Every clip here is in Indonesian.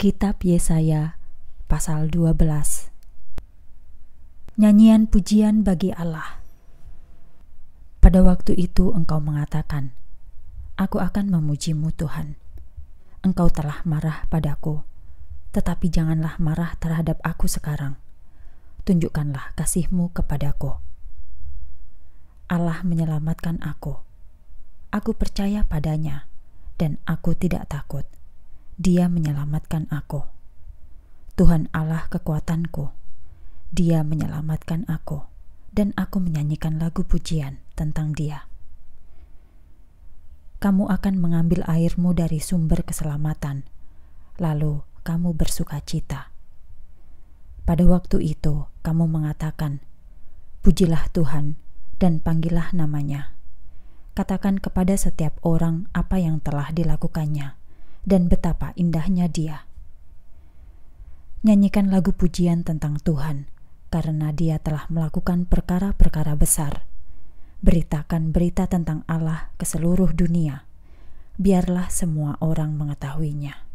Kitab Yesaya pasal 12 Nyanyian pujian bagi Allah Pada waktu itu engkau mengatakan Aku akan memujimu Tuhan Engkau telah marah padaku Tetapi janganlah marah terhadap aku sekarang Tunjukkanlah kasihmu kepadaku Allah menyelamatkan aku Aku percaya padanya dan aku tidak takut dia menyelamatkan aku. Tuhan Allah kekuatanku. Dia menyelamatkan aku dan aku menyanyikan lagu pujian tentang dia. Kamu akan mengambil airmu dari sumber keselamatan, lalu kamu bersuka cita. Pada waktu itu, kamu mengatakan, Pujilah Tuhan dan panggillah namanya. Katakan kepada setiap orang apa yang telah dilakukannya, dan betapa indahnya Dia. Nyanyikan lagu pujian tentang Tuhan, karena Dia telah melakukan perkara-perkara besar. Beritakan berita tentang Allah ke seluruh dunia. Biarlah semua orang mengetahuinya.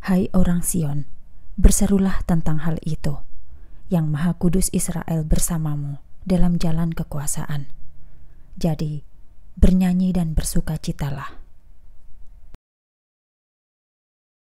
Hai orang Sion, berserulah tentang hal itu. Yang Maha Kudus Israel bersamamu dalam jalan kekuasaan. Jadi, bernyanyi dan bersukacitalah.